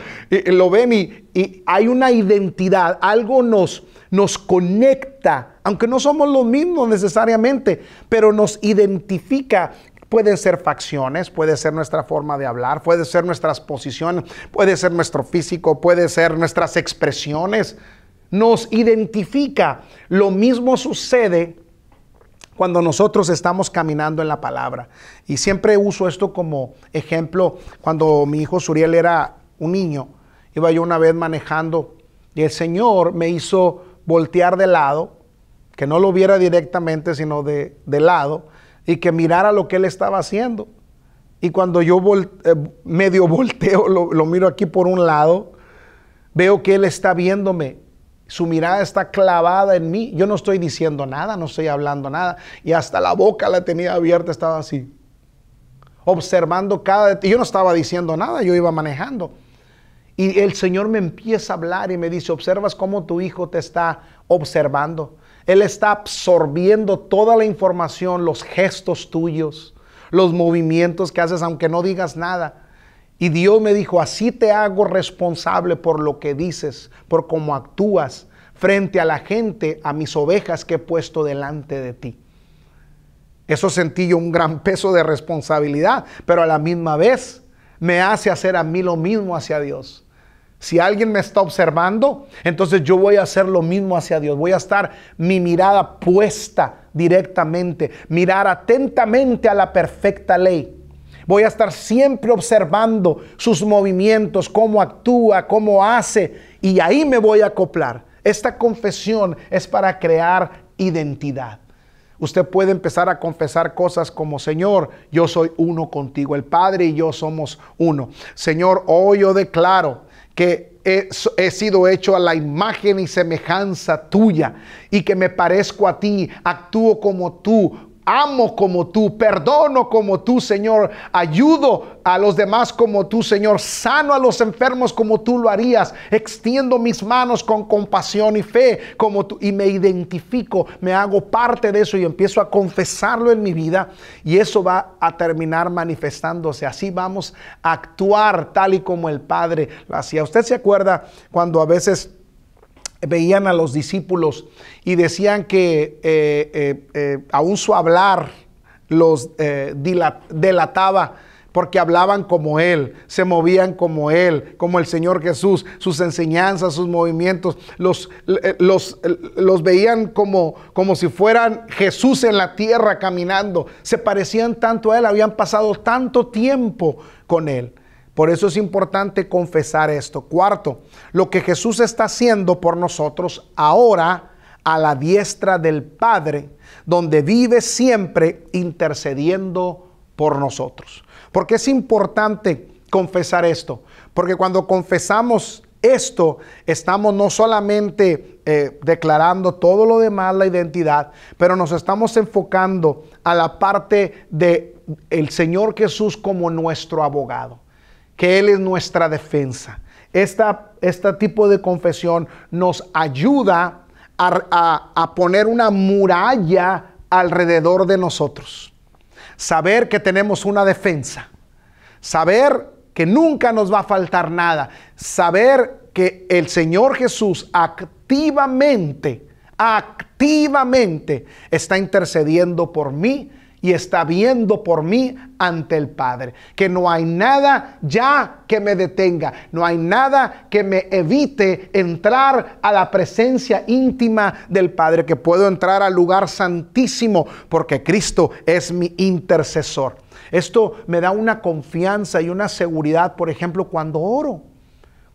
Speaker 1: lo ven y, hay una identidad, algo nos, nos conecta, aunque no somos los mismos necesariamente, pero nos identifica pueden ser facciones, puede ser nuestra forma de hablar, puede ser nuestras posiciones, puede ser nuestro físico, puede ser nuestras expresiones. Nos identifica. Lo mismo sucede cuando nosotros estamos caminando en la palabra. Y siempre uso esto como ejemplo. Cuando mi hijo Suriel era un niño, iba yo una vez manejando y el Señor me hizo voltear de lado, que no lo viera directamente, sino de, de lado, y que mirara lo que él estaba haciendo. Y cuando yo eh, medio volteo, lo, lo miro aquí por un lado, veo que él está viéndome su mirada está clavada en mí. Yo no estoy diciendo nada, no estoy hablando nada. Y hasta la boca la tenía abierta, estaba así. Observando cada... Y yo no estaba diciendo nada, yo iba manejando. Y el Señor me empieza a hablar y me dice, observas cómo tu hijo te está observando. Él está absorbiendo toda la información, los gestos tuyos, los movimientos que haces, aunque no digas nada. Y Dios me dijo, así te hago responsable por lo que dices, por cómo actúas frente a la gente, a mis ovejas que he puesto delante de ti. Eso sentí yo un gran peso de responsabilidad, pero a la misma vez me hace hacer a mí lo mismo hacia Dios. Si alguien me está observando, entonces yo voy a hacer lo mismo hacia Dios. Voy a estar mi mirada puesta directamente, mirar atentamente a la perfecta ley. Voy a estar siempre observando sus movimientos, cómo actúa, cómo hace, y ahí me voy a acoplar. Esta confesión es para crear identidad. Usted puede empezar a confesar cosas como, Señor, yo soy uno contigo, el Padre y yo somos uno. Señor, hoy yo declaro que he, sido hecho a la imagen y semejanza tuya y que me parezco a ti, actúo como tú, amo como tú, perdono como tú, Señor, ayudo a los demás como tú, Señor, sano a los enfermos como tú lo harías, extiendo mis manos con compasión y fe como tú y me identifico, me hago parte de eso y empiezo a confesarlo en mi vida y eso va a terminar manifestándose. Así vamos a actuar tal y como el Padre lo hacía. ¿Usted se acuerda cuando a veces veían a los discípulos y decían que eh, eh, eh, aún su hablar los delataba porque hablaban como Él, se movían como Él, como el Señor Jesús, sus enseñanzas, sus movimientos, los, los, los veían como, como, si fueran Jesús en la tierra caminando, se parecían tanto a Él, habían pasado tanto tiempo con Él. Por eso es importante confesar esto. Cuarto, lo que Jesús está haciendo por nosotros ahora a la diestra del Padre, donde vive siempre intercediendo por nosotros. Porque es importante confesar esto? Porque cuando confesamos esto, estamos no solamente eh, declarando todo lo demás, la identidad, pero nos estamos enfocando a la parte de el Señor Jesús como nuestro abogado que Él es nuestra defensa. este tipo de confesión nos ayuda a, a poner una muralla alrededor de nosotros. Saber que tenemos una defensa. Saber que nunca nos va a faltar nada. Saber que el Señor Jesús activamente, activamente está intercediendo por mí y está viendo por mí ante el Padre. Que no hay nada ya que me detenga, no hay nada que me evite entrar a la presencia íntima del Padre, que puedo entrar al lugar santísimo porque Cristo es mi intercesor. Esto me da una confianza y una seguridad, por ejemplo, cuando oro.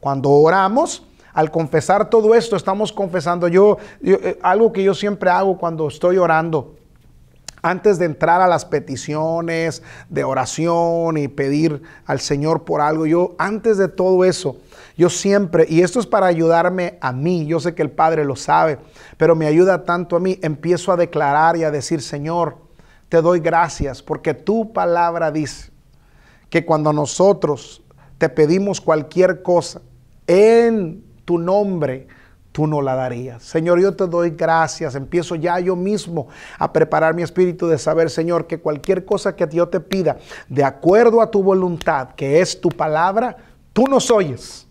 Speaker 1: Cuando oramos, al confesar todo esto, estamos confesando yo, eh, algo que yo siempre hago cuando estoy orando antes de entrar a las peticiones de oración y pedir al Señor por algo, yo antes de todo eso, yo siempre, y esto es para ayudarme a mí, yo sé que el Padre lo sabe, pero me ayuda tanto a mí, empiezo a declarar y a decir, Señor, te doy gracias porque tu palabra dice que cuando nosotros te pedimos cualquier cosa en tu nombre, tú no la darías. Señor, yo te doy gracias. Empiezo ya yo mismo a preparar mi espíritu de saber, Señor, que cualquier cosa que yo te pida, de acuerdo a tu voluntad, que es tu palabra, tú nos oyes.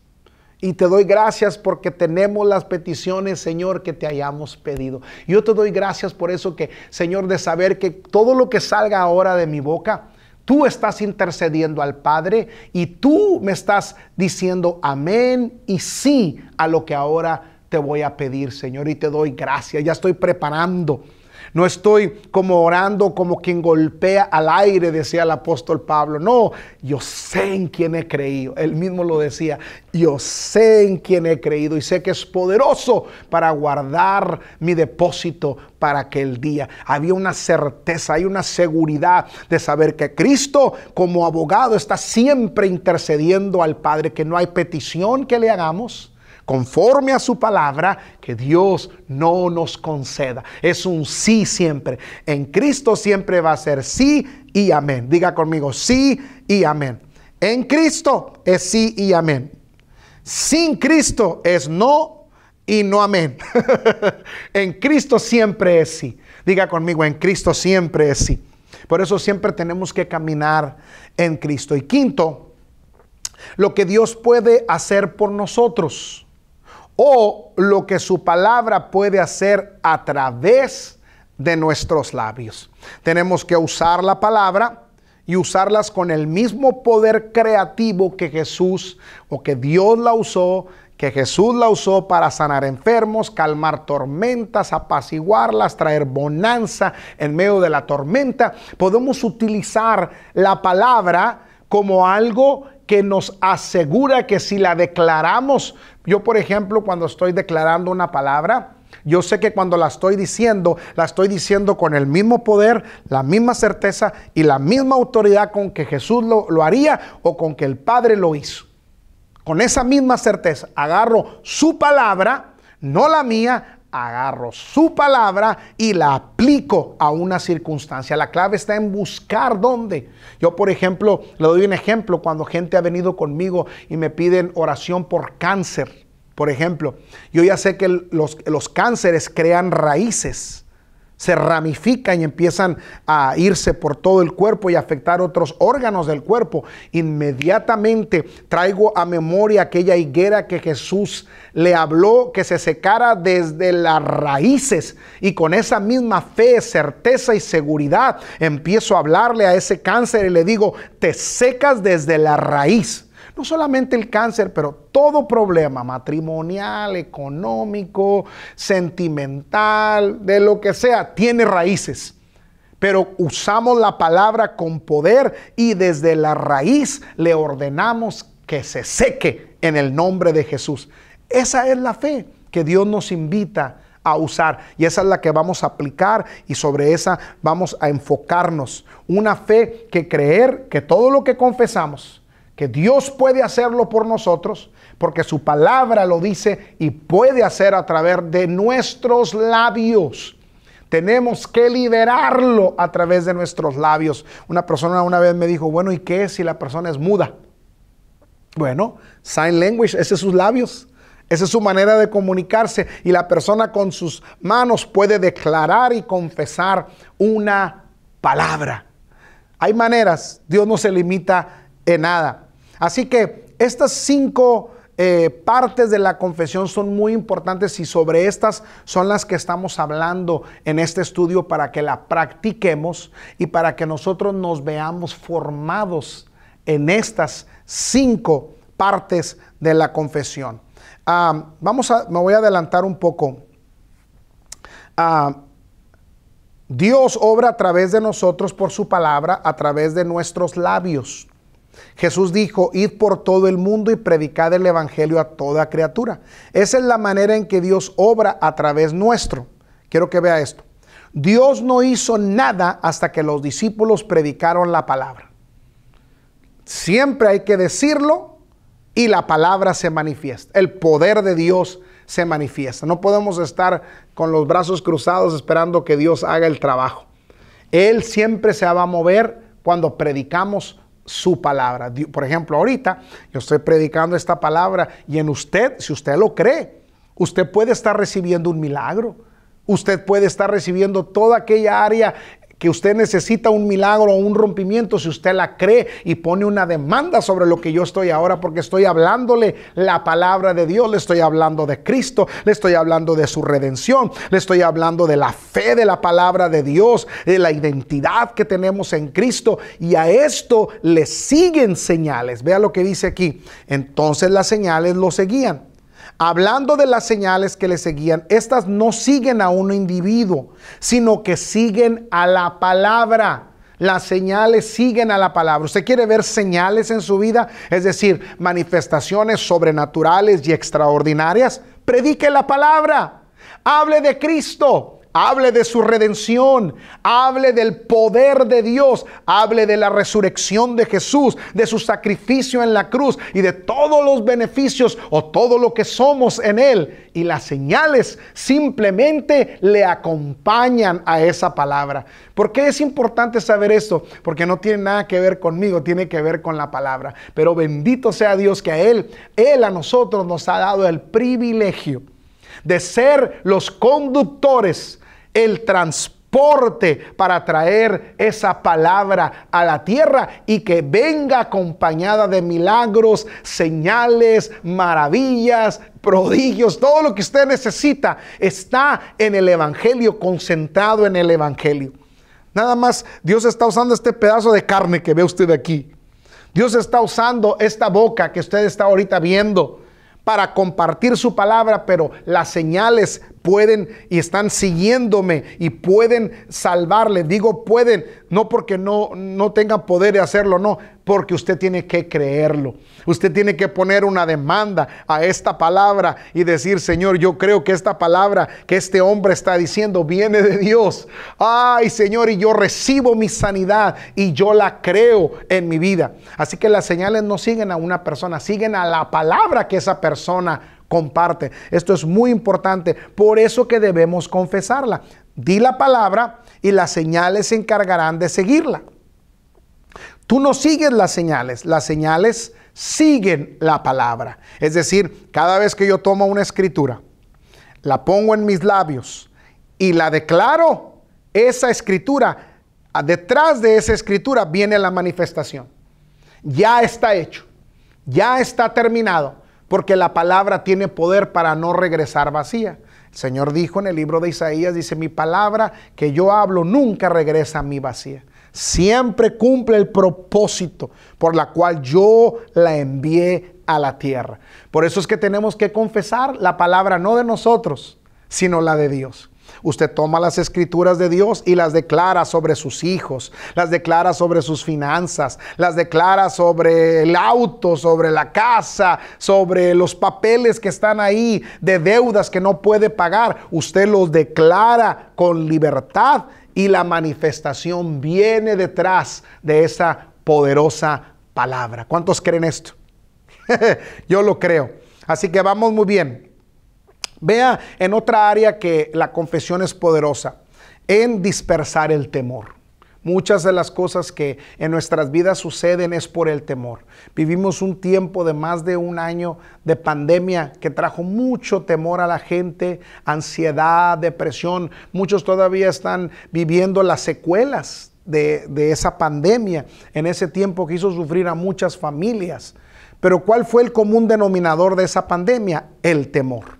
Speaker 1: Y te doy gracias porque tenemos las peticiones, Señor, que te hayamos pedido. Yo te doy gracias por eso que, Señor, de saber que todo lo que salga ahora de mi boca, tú estás intercediendo al Padre y tú me estás diciendo amén y sí a lo que ahora te voy a pedir, Señor, y te doy gracias. Ya estoy preparando. No estoy como orando como quien golpea al aire, decía el apóstol Pablo. No, yo sé en quién he creído. Él mismo lo decía, yo sé en quién he creído y sé que es poderoso para guardar mi depósito para aquel día. Había una certeza, hay una seguridad de saber que Cristo como abogado está siempre intercediendo al Padre, que no hay petición que le hagamos conforme a su palabra, que Dios no nos conceda. Es un sí siempre. En Cristo siempre va a ser sí y amén. Diga conmigo, sí y amén. En Cristo es sí y amén. Sin Cristo es no y no amén. en Cristo siempre es sí. Diga conmigo, en Cristo siempre es sí. Por eso siempre tenemos que caminar en Cristo. Y quinto, lo que Dios puede hacer por nosotros o lo que su palabra puede hacer a través de nuestros labios. Tenemos que usar la palabra y usarlas con el mismo poder creativo que Jesús o que Dios la usó, que Jesús la usó para sanar enfermos, calmar tormentas, apaciguarlas, traer bonanza en medio de la tormenta. Podemos utilizar la palabra como algo que nos asegura que si la declaramos, yo por ejemplo cuando estoy declarando una palabra, yo sé que cuando la estoy diciendo, la estoy diciendo con el mismo poder, la misma certeza y la misma autoridad con que Jesús lo, lo haría o con que el Padre lo hizo. Con esa misma certeza, agarro su palabra, no la mía, agarro su palabra y la aplico a una circunstancia. La clave está en buscar dónde. Yo, por ejemplo, le doy un ejemplo cuando gente ha venido conmigo y me piden oración por cáncer. Por ejemplo, yo ya sé que los, los cánceres crean raíces se ramifican y empiezan a irse por todo el cuerpo y afectar otros órganos del cuerpo. Inmediatamente traigo a memoria aquella higuera que Jesús le habló que se secara desde las raíces y con esa misma fe, certeza y seguridad empiezo a hablarle a ese cáncer y le digo, te secas desde la raíz no solamente el cáncer, pero todo problema matrimonial, económico, sentimental, de lo que sea, tiene raíces. Pero usamos la palabra con poder y desde la raíz le ordenamos que se seque en el nombre de Jesús. Esa es la fe que Dios nos invita a usar. Y esa es la que vamos a aplicar y sobre esa vamos a enfocarnos. Una fe que creer que todo lo que confesamos, que Dios puede hacerlo por nosotros, porque su palabra lo dice y puede hacer a través de nuestros labios. Tenemos que liberarlo a través de nuestros labios. Una persona una vez me dijo, bueno, ¿y qué si la persona es muda? Bueno, sign language, ese es sus labios. Esa es su manera de comunicarse y la persona con sus manos puede declarar y confesar una palabra. Hay maneras, Dios no se limita en nada. Así que estas cinco eh, partes de la confesión son muy importantes y sobre estas son las que estamos hablando en este estudio para que la practiquemos y para que nosotros nos veamos formados en estas cinco partes de la confesión. Ah, vamos a, me voy a adelantar un poco. Ah, Dios obra a través de nosotros por su palabra, a través de nuestros labios. Jesús dijo, id por todo el mundo y predicad el Evangelio a toda criatura. Esa es la manera en que Dios obra a través nuestro. Quiero que vea esto. Dios no hizo nada hasta que los discípulos predicaron la palabra. Siempre hay que decirlo y la palabra se manifiesta. El poder de Dios se manifiesta. No podemos estar con los brazos cruzados esperando que Dios haga el trabajo. Él siempre se va a mover cuando predicamos su palabra. Por ejemplo, ahorita yo estoy predicando esta palabra y en usted, si usted lo cree, usted puede estar recibiendo un milagro. Usted puede estar recibiendo toda aquella área que usted necesita un milagro o un rompimiento, si usted la cree y pone una demanda sobre lo que yo estoy ahora, porque estoy hablándole la palabra de Dios, le estoy hablando de Cristo, le estoy hablando de su redención, le estoy hablando de la fe de la palabra de Dios, de la identidad que tenemos en Cristo. Y a esto le siguen señales. Vea lo que dice aquí. Entonces las señales lo seguían. Hablando de las señales que le seguían, estas no siguen a un individuo, sino que siguen a la palabra. Las señales siguen a la palabra. Usted quiere ver señales en su vida, es decir, manifestaciones sobrenaturales y extraordinarias. Predique la palabra. Hable de Cristo hable de su redención, hable del poder de Dios, hable de la resurrección de Jesús, de su sacrificio en la cruz y de todos los beneficios o todo lo que somos en Él. Y las señales simplemente le acompañan a esa palabra. ¿Por qué es importante saber esto? Porque no tiene nada que ver conmigo, tiene que ver con la palabra. Pero bendito sea Dios que a Él, Él a nosotros nos ha dado el privilegio de ser los conductores el transporte para traer esa palabra a la tierra y que venga acompañada de milagros, señales, maravillas, prodigios, todo lo que usted necesita está en el Evangelio, concentrado en el Evangelio. Nada más Dios está usando este pedazo de carne que ve usted aquí. Dios está usando esta boca que usted está ahorita viendo para compartir su palabra, pero las señales pueden y están siguiéndome y pueden salvarle. Digo pueden, no porque no, no tengan poder de hacerlo, no, porque usted tiene que creerlo. Usted tiene que poner una demanda a esta palabra y decir, Señor, yo creo que esta palabra que este hombre está diciendo viene de Dios. Ay, Señor, y yo recibo mi sanidad y yo la creo en mi vida. Así que las señales no siguen a una persona, siguen a la palabra que esa persona comparte. Esto es muy importante, por eso que debemos confesarla. Di la palabra y las señales se encargarán de seguirla. Tú no sigues las señales, las señales siguen la palabra. Es decir, cada vez que yo tomo una escritura, la pongo en mis labios y la declaro, esa escritura, detrás de esa escritura viene la manifestación. Ya está hecho, ya está terminado porque la palabra tiene poder para no regresar vacía. El Señor dijo en el libro de Isaías, dice, mi palabra que yo hablo nunca regresa a mí vacía. Siempre cumple el propósito por la cual yo la envié a la tierra. Por eso es que tenemos que confesar la palabra no de nosotros, sino la de Dios. Usted toma las escrituras de Dios y las declara sobre sus hijos, las declara sobre sus finanzas, las declara sobre el auto, sobre la casa, sobre los papeles que están ahí de deudas que no puede pagar. Usted los declara con libertad y la manifestación viene detrás de esa poderosa palabra. ¿Cuántos creen esto? Yo lo creo. Así que vamos muy bien. Vea en otra área que la confesión es poderosa, en dispersar el temor. Muchas de las cosas que en nuestras vidas suceden es por el temor. Vivimos un tiempo de más de un año de pandemia que trajo mucho temor a la gente, ansiedad, depresión. Muchos todavía están viviendo las secuelas de, esa pandemia en ese tiempo que hizo sufrir a muchas familias. Pero ¿cuál fue el común denominador de esa pandemia? El temor.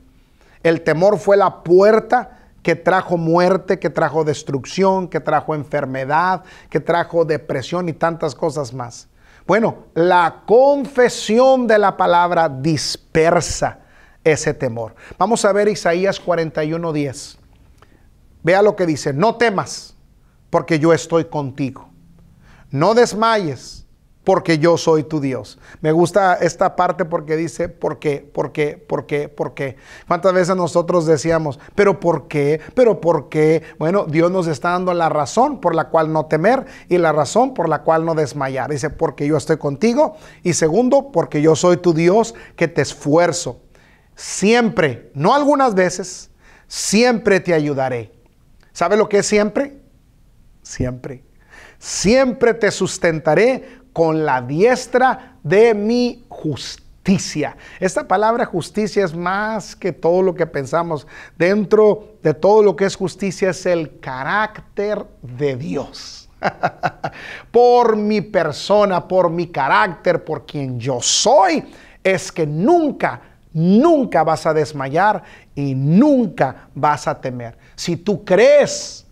Speaker 1: El temor fue la puerta que trajo muerte, que trajo destrucción, que trajo enfermedad, que trajo depresión y tantas cosas más. Bueno, la confesión de la palabra dispersa ese temor. Vamos a ver Isaías 41:10. Vea lo que dice, no temas, porque yo estoy contigo. No desmayes, porque yo soy tu Dios. Me gusta esta parte porque dice, ¿por qué? ¿Por qué? ¿Por qué? ¿Por qué? ¿Cuántas veces nosotros decíamos, pero por qué? ¿Pero por qué? Bueno, Dios nos está dando la razón por la cual no temer y la razón por la cual no desmayar. Dice, porque yo estoy contigo y segundo, porque yo soy tu Dios que te esfuerzo. Siempre, no algunas veces, siempre te ayudaré. ¿Sabe lo que es siempre? Siempre. Siempre te sustentaré con la diestra de mi justicia. Esta palabra justicia es más que todo lo que pensamos. Dentro de todo lo que es justicia es el carácter de Dios. por mi persona, por mi carácter, por quien yo soy, es que nunca, nunca vas a desmayar y nunca vas a temer. Si tú crees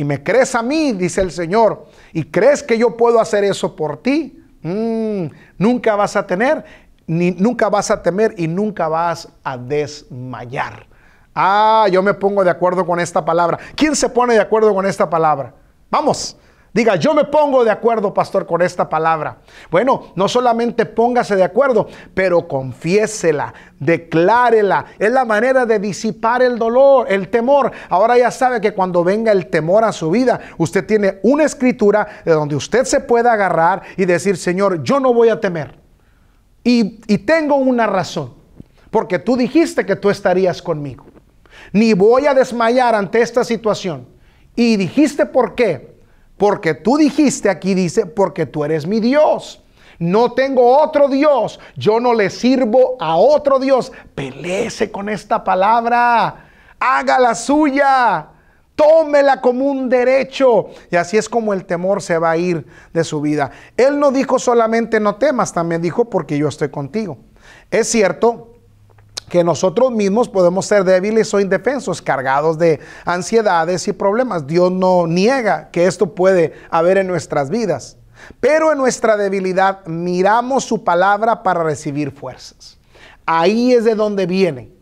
Speaker 1: y me crees a mí, dice el Señor, y crees que yo puedo hacer eso por ti, mm, nunca vas a tener, ni, nunca vas a temer y nunca vas a desmayar. Ah, yo me pongo de acuerdo con esta palabra. ¿Quién se pone de acuerdo con esta palabra? Vamos. Diga, yo me pongo de acuerdo, pastor, con esta palabra. Bueno, no solamente póngase de acuerdo, pero confiésela, declárela. Es la manera de disipar el dolor, el temor. Ahora ya sabe que cuando venga el temor a su vida, usted tiene una escritura de donde usted se pueda agarrar y decir, Señor, yo no voy a temer. Y, y tengo una razón, porque tú dijiste que tú estarías conmigo. Ni voy a desmayar ante esta situación. Y dijiste por qué porque tú dijiste, aquí dice, porque tú eres mi Dios. No tengo otro Dios. Yo no le sirvo a otro Dios. Pelece con esta palabra. Haga la suya. Tómela como un derecho. Y así es como el temor se va a ir de su vida. Él no dijo solamente no temas, también dijo porque yo estoy contigo. Es cierto que nosotros mismos podemos ser débiles o indefensos, cargados de ansiedades y problemas. Dios no niega que esto puede haber en nuestras vidas, pero en nuestra debilidad miramos su palabra para recibir fuerzas. Ahí es de donde viene.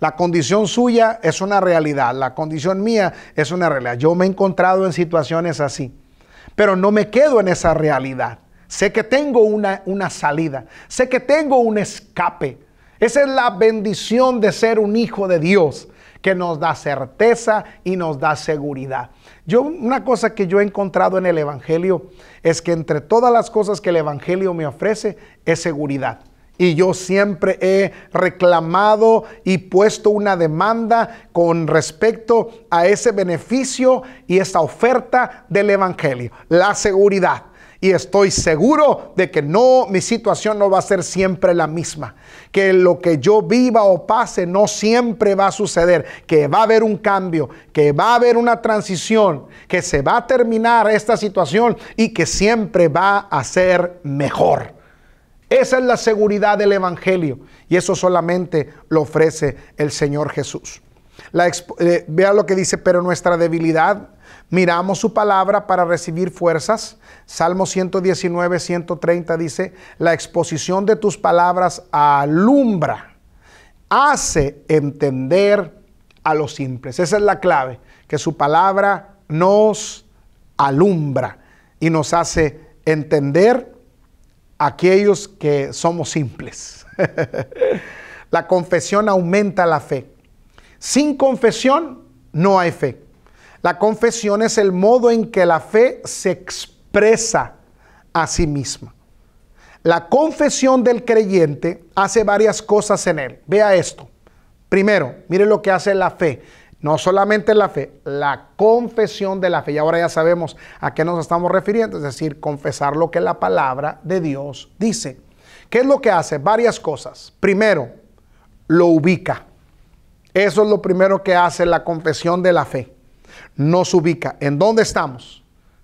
Speaker 1: La condición suya es una realidad, la condición mía es una realidad. Yo me he encontrado en situaciones así, pero no me quedo en esa realidad. Sé que tengo una, una salida, sé que tengo un escape, esa es la bendición de ser un hijo de Dios, que nos da certeza y nos da seguridad. Yo una cosa que yo he encontrado en el evangelio es que entre todas las cosas que el evangelio me ofrece es seguridad. Y yo siempre he reclamado y puesto una demanda con respecto a ese beneficio y esa oferta del Evangelio, la seguridad. Y estoy seguro de que no, mi situación no va a ser siempre la misma. Que lo que yo viva o pase no siempre va a suceder. Que va a haber un cambio, que va a haber una transición, que se va a terminar esta situación y que siempre va a ser mejor. Esa es la seguridad del Evangelio y eso solamente lo ofrece el Señor Jesús. Eh, vea lo que dice, pero nuestra debilidad miramos su palabra para recibir fuerzas. Salmo 119, 130 dice, la exposición de tus palabras alumbra, hace entender a los simples. Esa es la clave, que su palabra nos alumbra y nos hace entender a aquellos que somos simples. la confesión aumenta la fe. Sin confesión no hay fe. La confesión es el modo en que la fe se expresa a sí misma. La confesión del creyente hace varias cosas en él. Vea esto. Primero, mire lo que hace la fe. No solamente la fe, la confesión de la fe. Y ahora ya sabemos a qué nos estamos refiriendo, es decir, confesar lo que la palabra de Dios dice. ¿Qué es lo que hace? Varias cosas. Primero, lo ubica. Eso es lo primero que hace la confesión de la fe nos ubica. ¿En dónde estamos?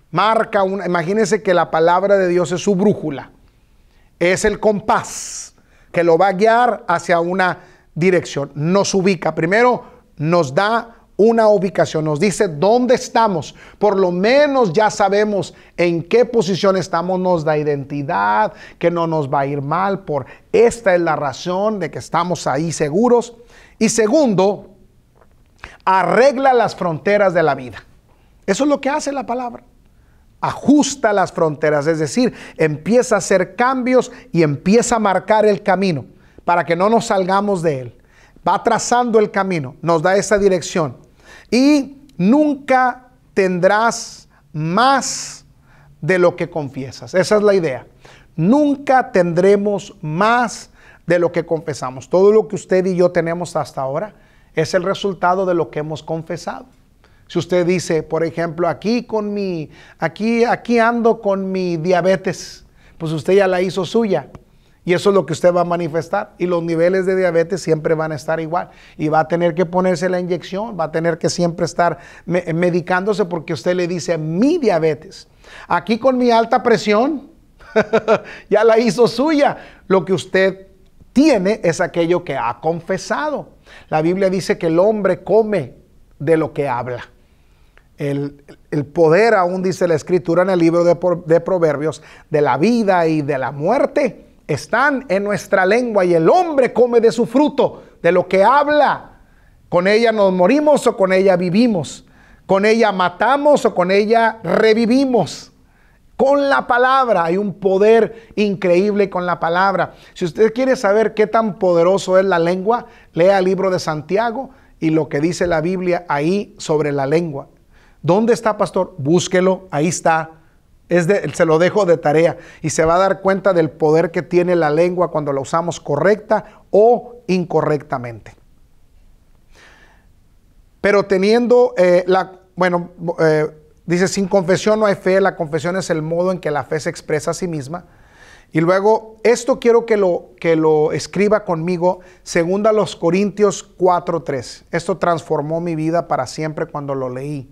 Speaker 1: Marca una, imagínense que la palabra de Dios es su brújula, es el compás que lo va a guiar hacia una dirección. Nos ubica. Primero, nos da una ubicación, nos dice dónde estamos, por lo menos ya sabemos en qué posición estamos, nos da identidad, que no nos va a ir mal, por esta es la razón de que estamos ahí seguros. Y segundo, arregla las fronteras de la vida. Eso es lo que hace la palabra. Ajusta las fronteras, es decir, empieza a hacer cambios y empieza a marcar el camino para que no nos salgamos de él. Va trazando el camino, nos da esa dirección. Y nunca tendrás más de lo que confiesas. Esa es la idea. Nunca tendremos más de lo que confesamos. Todo lo que usted y yo tenemos hasta ahora es el resultado de lo que hemos confesado. Si usted dice, por ejemplo, aquí con mi, aquí, aquí ando con mi diabetes, pues usted ya la hizo suya. Y eso es lo que usted va a manifestar. Y los niveles de diabetes siempre van a estar igual. Y va a tener que ponerse la inyección, va a tener que siempre estar medicándose porque usted le dice mi diabetes. Aquí con mi alta presión, ya la hizo suya. Lo que usted tiene es aquello que ha confesado. La Biblia dice que el hombre come de lo que habla. El, poder, aún dice la escritura en el libro de Proverbios, de la vida y de la muerte, están en nuestra lengua y el hombre come de su fruto, de lo que habla. Con ella nos morimos o con ella vivimos. Con ella matamos o con ella revivimos. Con la palabra hay un poder increíble con la palabra. Si usted quiere saber qué tan poderoso es la lengua, lea el libro de Santiago y lo que dice la Biblia ahí sobre la lengua. ¿Dónde está, pastor? Búsquelo, ahí está. Es se lo dejo de tarea y se va a dar cuenta del poder que tiene la lengua cuando la usamos correcta o incorrectamente. Pero teniendo eh, la, bueno, eh, Dice, sin confesión no hay fe, la confesión es el modo en que la fe se expresa a sí misma. Y luego, esto quiero que lo, que lo escriba conmigo, a los Corintios 4.3. Esto transformó mi vida para siempre cuando lo leí.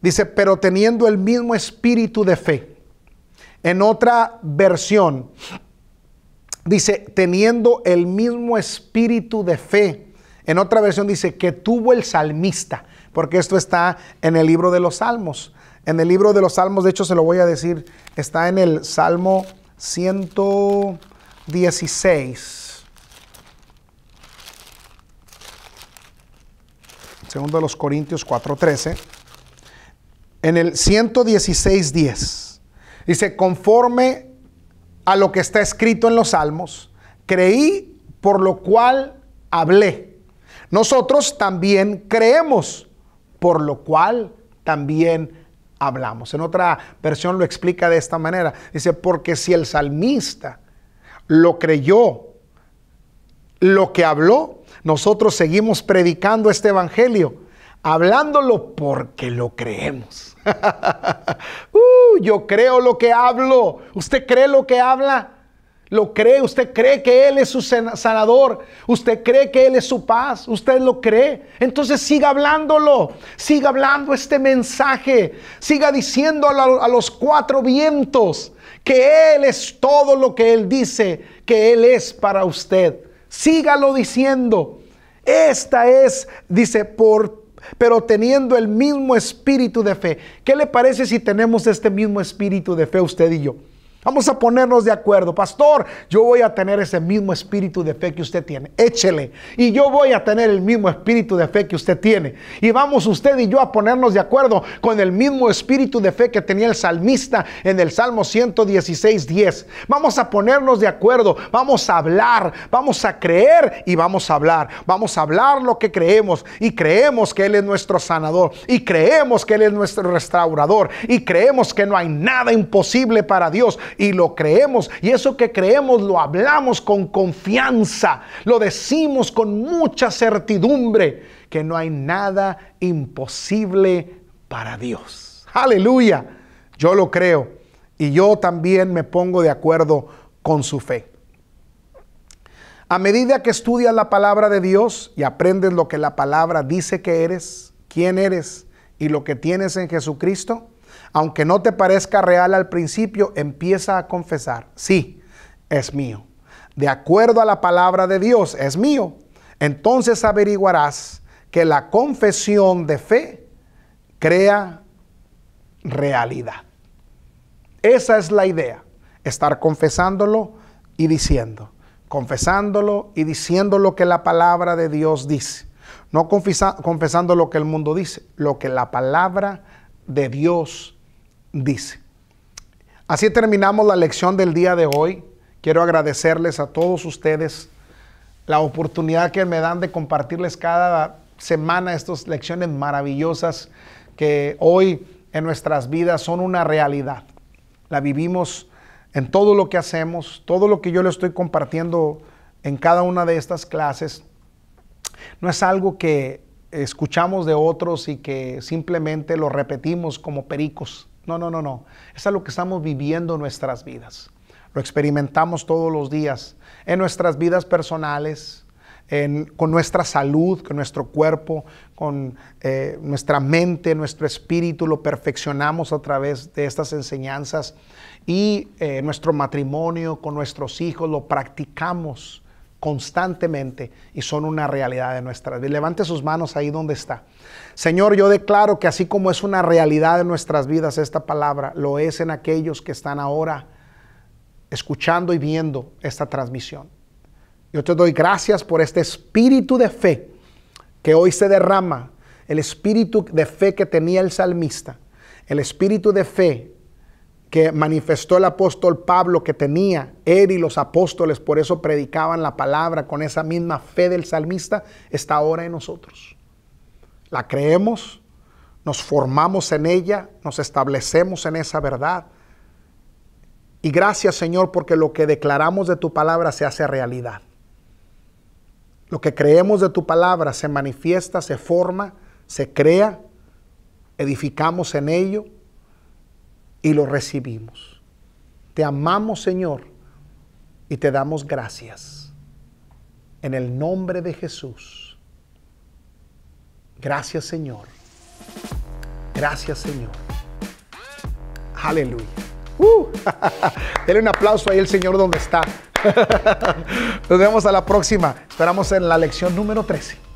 Speaker 1: Dice, pero teniendo el mismo espíritu de fe. En otra versión, dice, teniendo el mismo espíritu de fe. En otra versión dice, que tuvo el salmista porque esto está en el libro de los Salmos. En el libro de los Salmos, de hecho se lo voy a decir, está en el Salmo 116. Segundo de los Corintios 4:13. En el 116:10. Dice, conforme a lo que está escrito en los Salmos, creí por lo cual hablé. Nosotros también creemos por lo cual también hablamos. En otra versión lo explica de esta manera. Dice, porque si el salmista lo creyó, lo que habló, nosotros seguimos predicando este Evangelio, hablándolo porque lo creemos. Uh, yo creo lo que hablo. ¿Usted cree lo que habla? Lo cree, usted cree que Él es su sanador, usted cree que Él es su paz, usted lo cree. Entonces siga hablándolo, siga hablando este mensaje, siga diciendo a los cuatro vientos que Él es todo lo que Él dice que Él es para usted. Sígalo diciendo. Esta es, dice, por pero teniendo el mismo espíritu de fe. ¿Qué le parece si tenemos este mismo espíritu de fe usted y yo? Vamos a ponernos de acuerdo. Pastor, yo voy a tener ese mismo espíritu de fe que usted tiene. Échele. Y yo voy a tener el mismo espíritu de fe que usted tiene. Y vamos usted y yo a ponernos de acuerdo con el mismo espíritu de fe que tenía el salmista en el Salmo 116, 10. Vamos a ponernos de acuerdo. Vamos a hablar. Vamos a creer y vamos a hablar. Vamos a hablar lo que creemos. Y creemos que Él es nuestro sanador. Y creemos que Él es nuestro restaurador. Y creemos que no hay nada imposible para Dios y lo creemos. Y eso que creemos lo hablamos con confianza, lo decimos con mucha certidumbre, que no hay nada imposible para Dios. Aleluya, yo lo creo y yo también me pongo de acuerdo con su fe. A medida que estudias la palabra de Dios y aprendes lo que la palabra dice que eres, quién eres y lo que tienes en Jesucristo, aunque no te parezca real al principio, empieza a confesar, sí, es mío. De acuerdo a la palabra de Dios, es mío. Entonces averiguarás que la confesión de fe crea realidad. Esa es la idea, estar confesándolo y diciendo, confesándolo y diciendo lo que la palabra de Dios dice, no confesando lo que el mundo dice, lo que la palabra de Dios dice. Así terminamos la lección del día de hoy. Quiero agradecerles a todos ustedes la oportunidad que me dan de compartirles cada semana estas lecciones maravillosas que hoy en nuestras vidas son una realidad. La vivimos en todo lo que hacemos, todo lo que yo le estoy compartiendo en cada una de estas clases. No es algo que escuchamos de otros y que simplemente lo repetimos como pericos no, no, no, no. Es lo que estamos viviendo en nuestras vidas. Lo experimentamos todos los días, en nuestras vidas personales, con nuestra salud, con nuestro cuerpo, con eh, nuestra mente, nuestro espíritu, lo perfeccionamos a través de estas enseñanzas y eh, nuestro matrimonio con nuestros hijos, lo practicamos constantemente y son una realidad de nuestra vida. Levante sus manos ahí donde está. Señor, yo declaro que así como es una realidad de nuestras vidas esta palabra, lo es en aquellos que están ahora escuchando y viendo esta transmisión. Yo te doy gracias por este espíritu de fe que hoy se derrama, el espíritu de fe que tenía el salmista, el espíritu de fe que manifestó el apóstol Pablo que tenía, él y los apóstoles, por eso predicaban la palabra con esa misma fe del salmista, está ahora en nosotros. La creemos, nos formamos en ella, nos establecemos en esa verdad. Y gracias Señor porque lo que declaramos de tu palabra se hace realidad. Lo que creemos de tu palabra se manifiesta, se forma, se crea, edificamos en ello y lo recibimos. Te amamos, Señor, y te damos gracias. En el nombre de Jesús. Gracias, Señor. Gracias, Señor. Aleluya. Uh, un aplauso ahí el Señor donde está. Nos vemos a la próxima. Esperamos en la lección número 13.